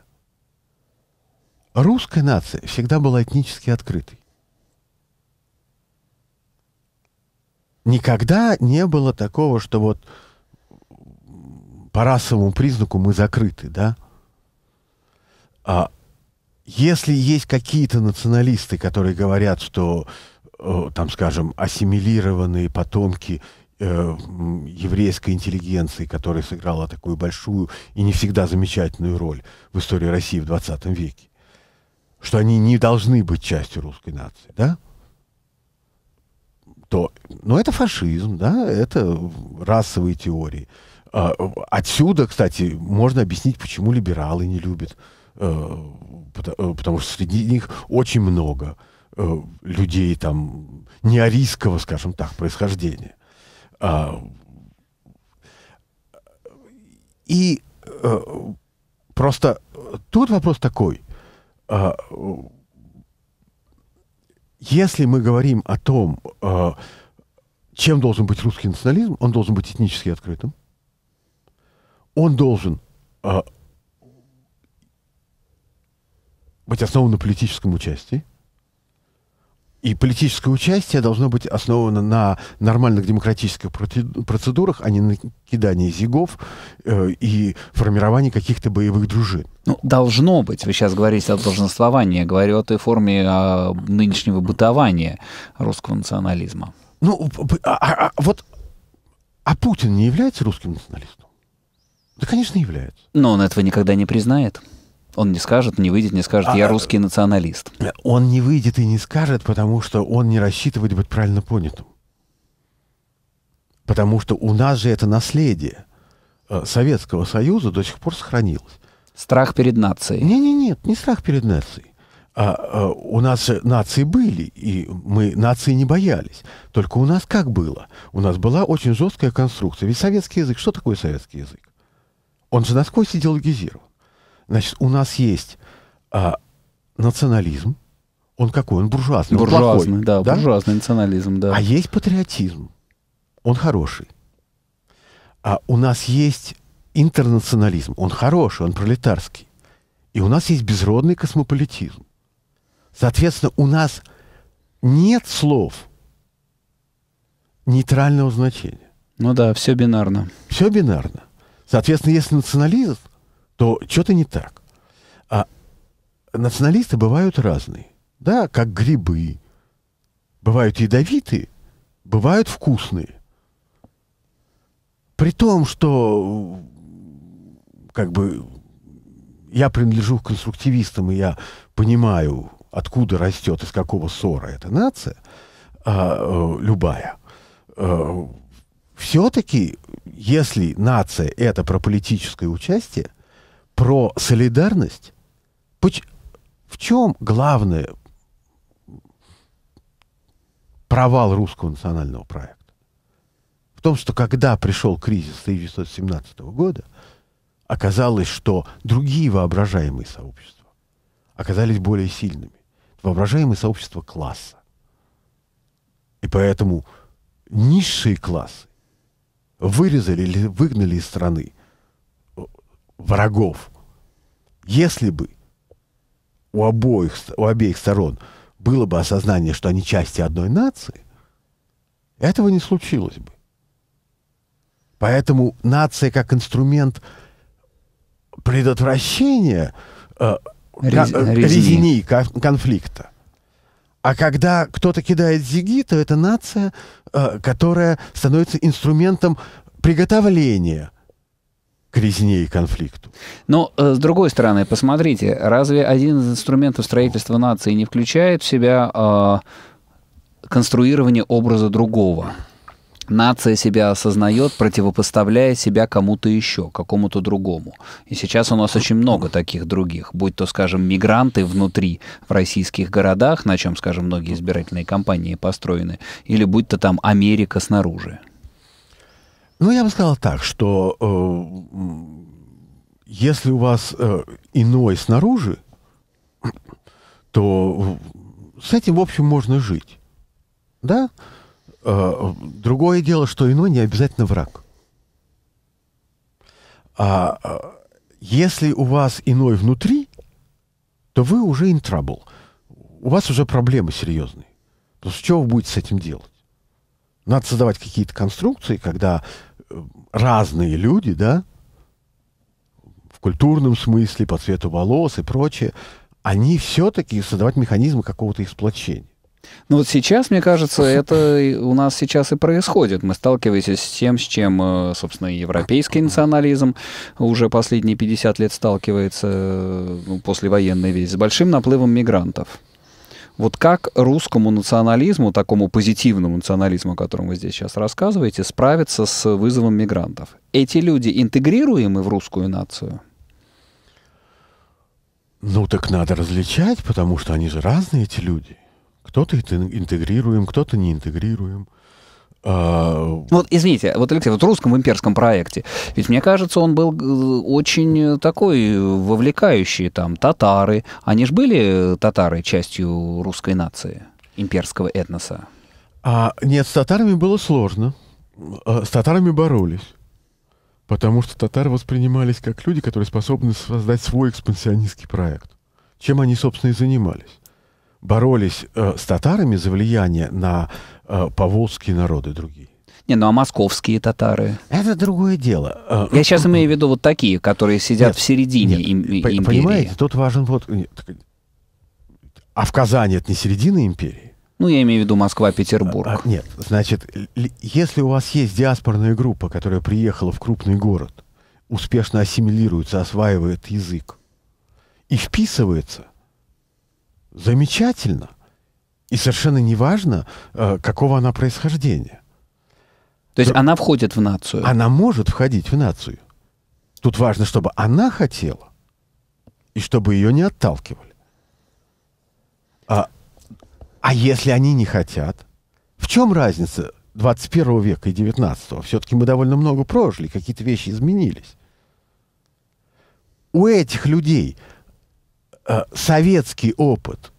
русская нация всегда была этнически открытой. Никогда не было такого, что вот по расовому признаку мы закрыты, да? А если есть какие-то националисты, которые говорят, что Э, там, скажем, ассимилированные потомки э, еврейской интеллигенции, которая сыграла такую большую и не всегда замечательную роль в истории России в 20 веке, что они не должны быть частью русской нации, да? То, ну, это фашизм, да, это расовые теории. А, отсюда, кстати, можно объяснить, почему либералы не любят, э, потому что среди них очень много – Э, людей там не скажем так, происхождения. А, и э, просто тут вопрос такой. Э, если мы говорим о том, э, чем должен быть русский национализм, он должен быть этнически открытым, он должен э, быть основан на политическом участии, и политическое участие должно быть основано на нормальных демократических процедурах, а не на кидании зигов э, и формировании каких-то боевых дружин. Ну, должно быть. Вы сейчас говорите о долженствовании. Я говорю о той форме э, нынешнего бытования русского национализма. Ну, а, а, а, вот, а Путин не является русским националистом? Да, конечно, является. Но он этого никогда не признает. Он не скажет, не выйдет, не скажет, а, я а, русский националист. Он не выйдет и не скажет, потому что он не рассчитывает быть правильно понятым. Потому что у нас же это наследие э, Советского Союза до сих пор сохранилось. Страх перед нацией. Не, не, нет, не страх перед нацией. А, а, у нас же нации были, и мы нации не боялись. Только у нас как было? У нас была очень жесткая конструкция. Ведь советский язык, что такое советский язык? Он же насквозь идеологизирован. Значит, у нас есть а, национализм. Он какой? Он буржуазный. Буржуазный, он плохой, да, да, буржуазный национализм, да. А есть патриотизм. Он хороший. А у нас есть интернационализм. Он хороший, он пролетарский. И у нас есть безродный космополитизм. Соответственно, у нас нет слов нейтрального значения. Ну да, все бинарно. Все бинарно. Соответственно, если национализм, то что-то не так. А националисты бывают разные. Да, как грибы. Бывают ядовитые, бывают вкусные. При том, что как бы я принадлежу к конструктивистам, и я понимаю, откуда растет, из какого ссора эта нация, а, э, любая. А, э, все-таки, если нация – это про политическое участие, про солидарность? В чем главный провал русского национального проекта? В том, что когда пришел кризис 1917 года, оказалось, что другие воображаемые сообщества оказались более сильными. Воображаемые сообщества класса. И поэтому низшие классы вырезали или выгнали из страны врагов. Если бы у обоих, у обеих сторон было бы осознание, что они части одной нации, этого не случилось бы. Поэтому нация как инструмент предотвращения э, резини э, конфликта. А когда кто-то кидает зиги, то это нация, э, которая становится инструментом приготовления к резне и конфликту. Но, э, с другой стороны, посмотрите, разве один из инструментов строительства нации не включает в себя э, конструирование образа другого? Нация себя осознает, противопоставляя себя кому-то еще, какому-то другому. И сейчас у нас очень много таких других, будь то, скажем, мигранты внутри в российских городах, на чем, скажем, многие избирательные кампании построены, или будь то там Америка снаружи. Ну, я бы сказал так, что э, если у вас э, иной снаружи, то с этим, в общем, можно жить. Да? Э, другое дело, что иной не обязательно враг. А э, если у вас иной внутри, то вы уже in trouble. У вас уже проблемы серьезные. То что что вы будете с этим делать? Надо создавать какие-то конструкции, когда разные люди, да, в культурном смысле, по цвету волос и прочее, они все-таки создавать механизмы какого-то их сплочения. Ну вот сейчас, мне кажется, это у нас сейчас и происходит. Мы сталкиваемся с тем, с чем, э, собственно, европейский национализм уже последние 50 лет сталкивается, э, ну, послевоенный весь, с большим наплывом мигрантов. Вот как русскому национализму, такому позитивному национализму, о котором вы здесь сейчас рассказываете, справиться с вызовом мигрантов? Эти люди интегрируемы в русскую нацию? Ну так надо различать, потому что они же разные эти люди. Кто-то интегрируем, кто-то не интегрируем. А, вот, извините, вот, Алексей, вот в русском имперском проекте, ведь мне кажется, он был э, очень такой вовлекающий, там, татары. Они же были э, татары частью русской нации, имперского этноса? А, нет, с татарами было сложно. А, с татарами боролись. Потому что татары воспринимались как люди, которые способны создать свой экспансионистский проект. Чем они, собственно, и занимались боролись э, с татарами за влияние на э, поволжские народы другие? Не, ну а московские татары? Это другое дело. Э, я сейчас ну, имею в виду вот такие, которые сидят нет, в середине нет, им, империи. Понимаете, тут важен вот... Э, а в Казани это не середина империи? Ну, я имею в виду Москва, Петербург. А, а нет, значит, если у вас есть диаспорная группа, которая приехала в крупный город, успешно ассимилируется, осваивает язык и вписывается, замечательно. И совершенно неважно, э, какого она происхождения. То есть Но... она входит в нацию? Она может входить в нацию. Тут важно, чтобы она хотела, и чтобы ее не отталкивали. А, а если они не хотят? В чем разница 21 века и 19 Все-таки мы довольно много прожили, какие-то вещи изменились. У этих людей Э, советский опыт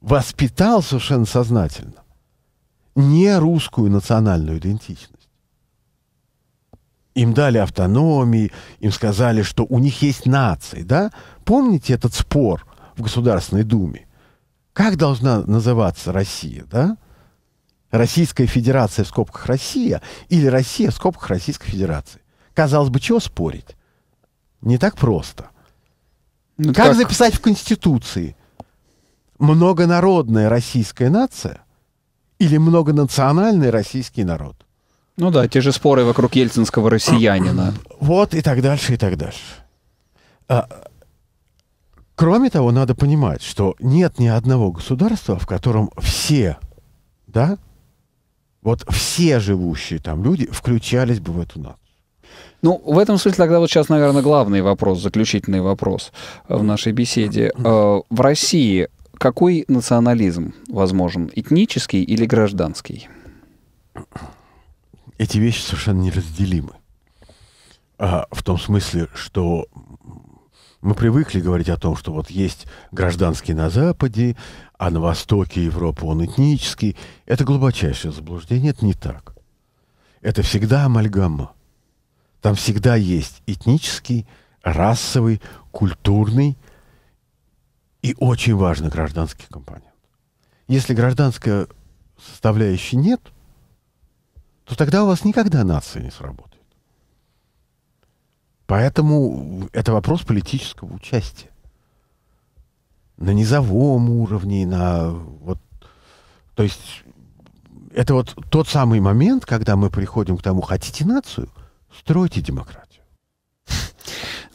воспитал совершенно сознательно не русскую национальную идентичность. Им дали автономии, им сказали, что у них есть нации, да? Помните этот спор в Государственной Думе? Как должна называться Россия, да? Российская Федерация в скобках Россия или Россия в скобках Российской Федерации. Казалось бы, чего спорить? Не так просто. Ну, как, как записать в Конституции? Многонародная российская нация или многонациональный российский народ? Ну да, те же споры вокруг ельцинского россиянина. Вот и так дальше, и так дальше. А, кроме того, надо понимать, что нет ни одного государства, в котором все, да, вот все живущие там люди включались бы в эту нацию. Ну, в этом смысле тогда вот сейчас, наверное, главный вопрос, заключительный вопрос в нашей беседе. А, в России какой национализм возможен? Этнический или гражданский? Эти вещи совершенно неразделимы. А, в том смысле, что мы привыкли говорить о том, что вот есть гражданский на Западе, а на Востоке Европы он этнический. Это глубочайшее заблуждение, это не так. Это всегда амальгама. Там всегда есть этнический, расовый, культурный и очень важный гражданский компонент. Если гражданская составляющая нет, то тогда у вас никогда нация не сработает. Поэтому это вопрос политического участия. На низовом уровне, на вот... То есть это вот тот самый момент, когда мы приходим к тому, хотите нацию – Стройте демократию.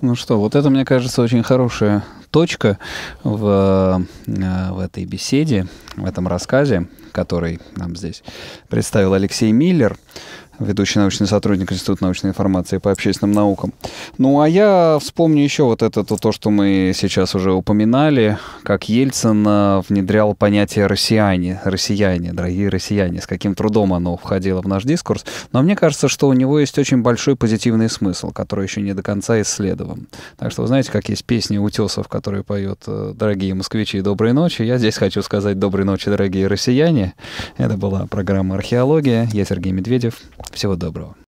Ну что, вот это, мне кажется, очень хорошая точка в, э, в этой беседе, в этом рассказе, который нам здесь представил Алексей Миллер ведущий научный сотрудник Института научной информации по общественным наукам. Ну, а я вспомню еще вот это, то, то что мы сейчас уже упоминали, как Ельцин э, внедрял понятие «россияне», «россияне», «дорогие россияне», с каким трудом оно входило в наш дискурс. Но мне кажется, что у него есть очень большой позитивный смысл, который еще не до конца исследован. Так что вы знаете, как есть песни Утесов, которые поет э, «Дорогие москвичи, доброй ночи». Я здесь хочу сказать «Доброй ночи, дорогие россияне». Это была программа «Археология». Я Сергей Медведев. Всего доброго.